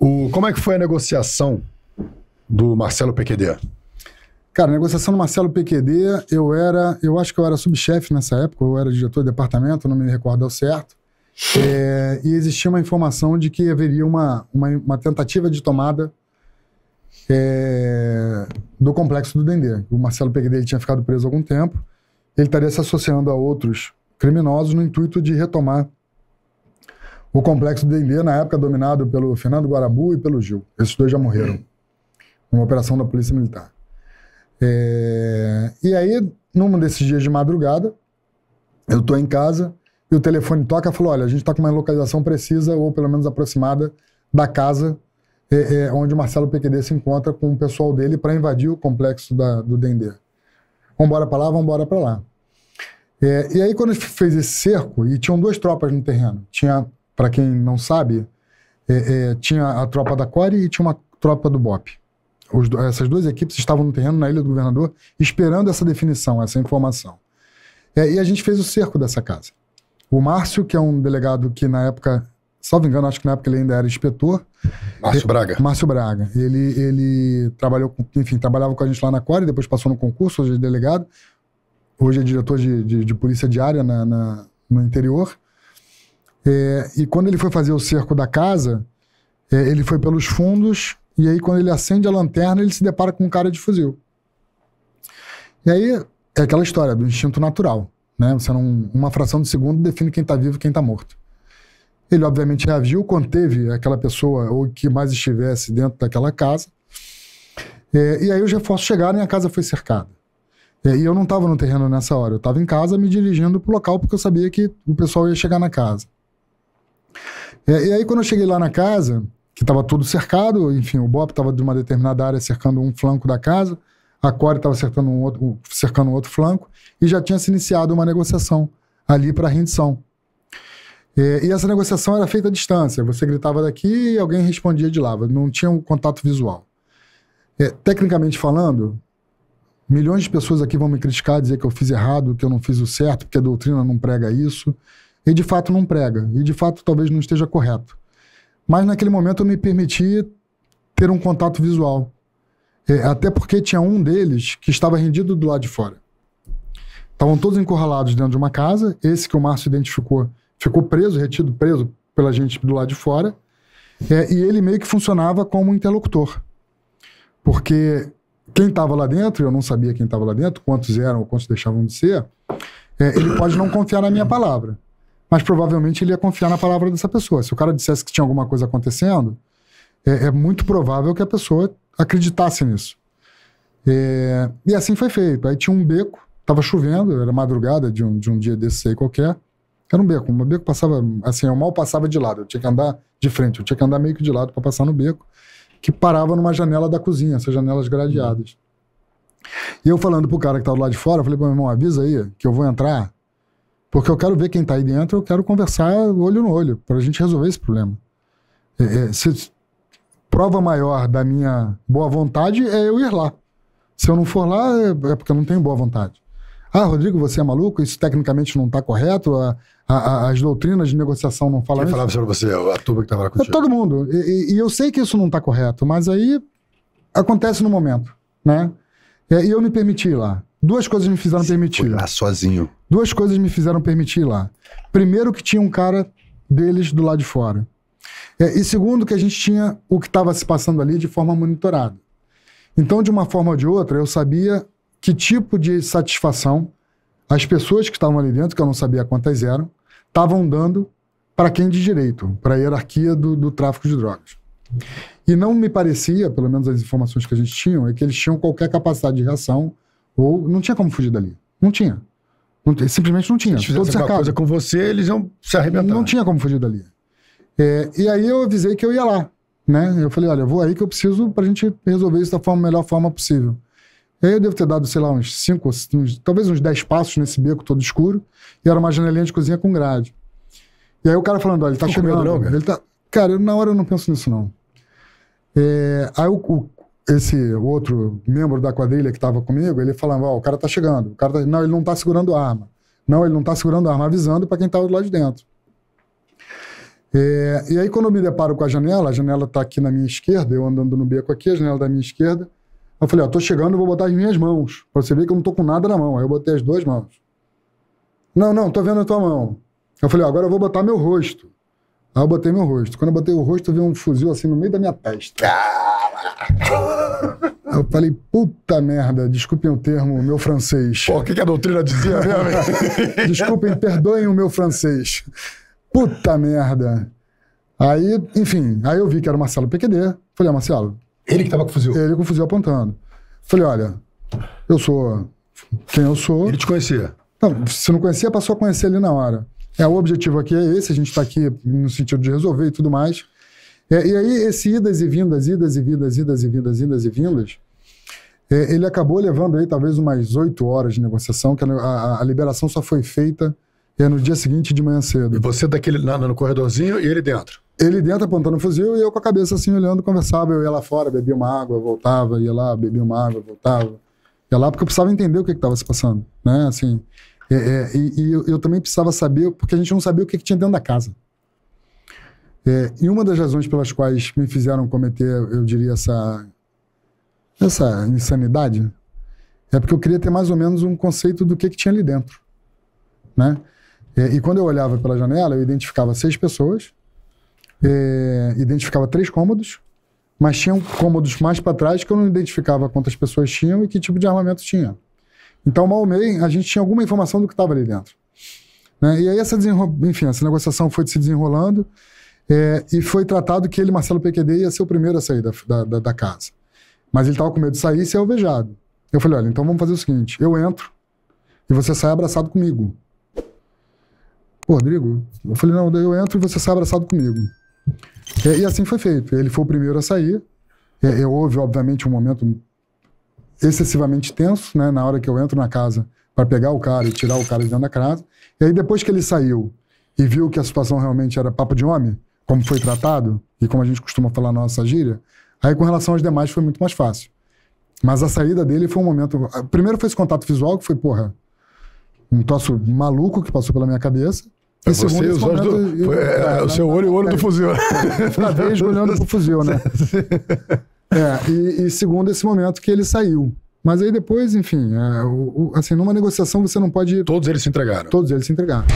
O, como é que foi a negociação do Marcelo PQD? Cara, a negociação do Marcelo PQD, eu era, eu acho que eu era subchefe nessa época, eu era diretor de departamento, não me recordo ao certo. É, e existia uma informação de que haveria uma, uma, uma tentativa de tomada é, do complexo do Dendê. O Marcelo PQD ele tinha ficado preso há algum tempo, ele estaria se associando a outros criminosos no intuito de retomar o complexo do Dendê, na época, dominado pelo Fernando Guarabu e pelo Gil. Esses dois já morreram. Uma operação da Polícia Militar. É... E aí, num desses dias de madrugada, eu tô em casa e o telefone toca e falou: olha, a gente está com uma localização precisa, ou pelo menos aproximada, da casa é, é, onde o Marcelo PQD se encontra com o pessoal dele para invadir o complexo da, do Dendê. Vambora para lá, vambora para lá. É, e aí, quando a gente fez esse cerco, e tinham duas tropas no terreno: tinha para quem não sabe, é, é, tinha a tropa da Core e tinha uma tropa do BOP. Os, essas duas equipes estavam no terreno, na Ilha do Governador, esperando essa definição, essa informação. É, e a gente fez o cerco dessa casa. O Márcio, que é um delegado que na época, salvo engano, acho que na época ele ainda era inspetor. Márcio Braga. Márcio Braga. Ele, ele trabalhou, com, enfim, trabalhava com a gente lá na Core, depois passou no concurso, hoje é delegado. Hoje é diretor de, de, de polícia diária na, na, no interior. É, e quando ele foi fazer o cerco da casa, é, ele foi pelos fundos, e aí quando ele acende a lanterna, ele se depara com um cara de fuzil. E aí é aquela história do instinto natural. Né? Você não, uma fração de segundo define quem está vivo e quem está morto. Ele obviamente reagiu, conteve aquela pessoa ou que mais estivesse dentro daquela casa. É, e aí os reforços chegaram e a casa foi cercada. É, e eu não estava no terreno nessa hora, eu estava em casa me dirigindo para o local porque eu sabia que o pessoal ia chegar na casa e aí, quando eu cheguei lá na casa, que estava tudo cercado, enfim, o Bob estava de uma determinada área cercando um flanco da casa, a Core estava cercando, um outro, cercando um outro flanco, e já tinha se iniciado uma negociação ali para rendição. e essa negociação era feita à distância. Você gritava daqui e alguém respondia de lá. Não tinha um contato visual. É, tecnicamente falando, milhões de pessoas aqui vão me criticar, dizer que eu fiz errado, que eu não fiz o certo, porque a doutrina não prega isso, e de fato não prega, e de fato talvez não esteja correto. Mas naquele momento eu me permiti ter um contato visual. É, até porque tinha um deles que estava rendido do lado de fora. Estavam todos encurralados dentro de uma casa, esse que o Márcio identificou ficou preso, retido preso pela gente do lado de fora, é, e ele meio que funcionava como interlocutor. Porque quem estava lá dentro, eu não sabia quem estava lá dentro, quantos eram ou quantos deixavam de ser, é, ele pode não confiar na minha palavra mas provavelmente ele ia confiar na palavra dessa pessoa. Se o cara dissesse que tinha alguma coisa acontecendo, é, é muito provável que a pessoa acreditasse nisso. É, e assim foi feito. Aí tinha um beco, tava chovendo, era madrugada de um, de um dia desse aí qualquer. Era um beco, um beco passava, assim, eu mal passava de lado, eu tinha que andar de frente, eu tinha que andar meio que de lado para passar no beco, que parava numa janela da cozinha, essas janelas gradeadas. E eu falando pro cara que tava do lado de fora, eu falei, meu irmão, avisa aí que eu vou entrar porque eu quero ver quem está aí dentro, eu quero conversar olho no olho, para a gente resolver esse problema. É, é, se, prova maior da minha boa vontade é eu ir lá. Se eu não for lá, é, é porque eu não tenho boa vontade. Ah, Rodrigo, você é maluco? Isso tecnicamente não está correto? A, a, a, as doutrinas de negociação não falam Quem isso? falava sobre você? A turma que estava lá é contigo? É todo mundo. E, e, eu sei que isso não está correto, mas aí acontece no momento, né? E eu me permiti ir lá. Duas coisas me fizeram Você permitir. Foi lá sozinho. Duas coisas me fizeram permitir lá. Primeiro, que tinha um cara deles do lado de fora. É, e segundo, que a gente tinha o que estava se passando ali de forma monitorada. Então, de uma forma ou de outra, eu sabia que tipo de satisfação as pessoas que estavam ali dentro, que eu não sabia quantas eram, estavam dando para quem de direito, para a hierarquia do, do tráfico de drogas. E não me parecia, pelo menos as informações que a gente tinha, é que eles tinham qualquer capacidade de reação ou não tinha como fugir dali. Não tinha. Não, simplesmente não tinha. Se fizesse alguma coisa com você, eles iam se arrebentar. Não né? tinha como fugir dali. É, e aí eu avisei que eu ia lá, né? Eu falei, olha, eu vou aí que eu preciso pra gente resolver isso da forma, melhor forma possível. E aí eu devo ter dado, sei lá, uns cinco, uns, talvez uns dez passos nesse beco todo escuro, e era uma janelinha de cozinha com grade. E aí o cara falando, olha, ele tá chegando. Ele tá... Cara, eu, na hora eu não penso nisso, não. É, aí o, o, esse outro membro da quadrilha que estava comigo, ele falava, ó, oh, o cara tá chegando, o cara tá... não, ele não tá segurando arma. Não, ele não tá segurando arma, avisando para quem estava tá lá de dentro. É, e aí quando eu me deparo com a janela, a janela tá aqui na minha esquerda, eu andando no beco aqui, a janela da minha esquerda, eu falei, ó, oh, tô chegando, vou botar as minhas mãos, Pra você ver que eu não tô com nada na mão. Aí eu botei as duas mãos. Não, não, tô vendo a tua mão. Eu falei, ó, oh, agora eu vou botar meu rosto. Aí eu botei meu rosto. Quando eu botei o rosto, vi um fuzil assim no meio da minha testa. Eu falei, puta merda, desculpem o termo, meu francês. Pô, o que, que a doutrina dizia mesmo? desculpem, perdoem o meu francês. Puta merda. Aí, enfim, aí eu vi que era o Marcelo PQD. Falei, ah, Marcelo. Ele que tava com o fuzil. Ele com o fuzil apontando. Falei, olha, eu sou quem eu sou. Ele te conhecia. Não, se não conhecia, passou a conhecer ali na hora. É, o objetivo aqui é esse, a gente está aqui no sentido de resolver e tudo mais. É, e aí, esse idas e vindas, idas e vindas, idas e vindas, idas e vindas, é, ele acabou levando aí talvez umas oito horas de negociação, que a, a, a liberação só foi feita é, no dia seguinte de manhã cedo. E você daquele na, no corredorzinho e ele dentro? Ele dentro apontando o fuzil e eu com a cabeça assim olhando, conversava. Eu ia lá fora, bebia uma água, voltava, ia lá, bebia uma água, voltava. Ia lá porque eu precisava entender o que estava se passando, né? Assim, é, é, e, e eu, eu, também precisava saber, porque a gente não sabia o que, que tinha dentro da casa. É, e uma das razões pelas quais me fizeram cometer, eu diria, essa, essa insanidade, é porque eu queria ter mais ou menos um conceito do que, que tinha ali dentro. Né? É, e quando eu olhava pela janela, eu identificava seis pessoas, é, identificava três cômodos, mas tinham cômodos mais para trás que eu não identificava quantas pessoas tinham e que tipo de armamento tinha. Então, mal ou a gente tinha alguma informação do que estava ali dentro. Né? E aí, essa, enfim, essa negociação foi se desenrolando é, e foi tratado que ele, Marcelo PQD, ia ser o primeiro a sair da, da, da casa. Mas ele estava com medo de sair e ser é alvejado. Eu falei: olha, então vamos fazer o seguinte: eu entro e você sai abraçado comigo. Pô, Rodrigo, eu falei: não, eu entro e você sai abraçado comigo. É, e assim foi feito. Ele foi o primeiro a sair. É, houve, obviamente, um momento excessivamente tenso, né? Na hora que eu entro na casa para pegar o cara e tirar o cara de dentro da casa. E aí depois que ele saiu e viu que a situação realmente era papo de homem, como foi tratado e como a gente costuma falar na nossa gíria, aí com relação aos demais foi muito mais fácil. Mas a saída dele foi um momento. Primeiro foi esse contato visual que foi porra um troço maluco que passou pela minha cabeça. e você segundo, os do, foi, é, é, o seu olho e o olho do é. fuzil. Cada vez olhando pro fuzil, né? É, e, e, segundo esse momento que ele saiu. Mas aí depois, enfim, é, o, o, assim, numa negociação você não pode. Todos eles se entregaram. Todos eles se entregaram.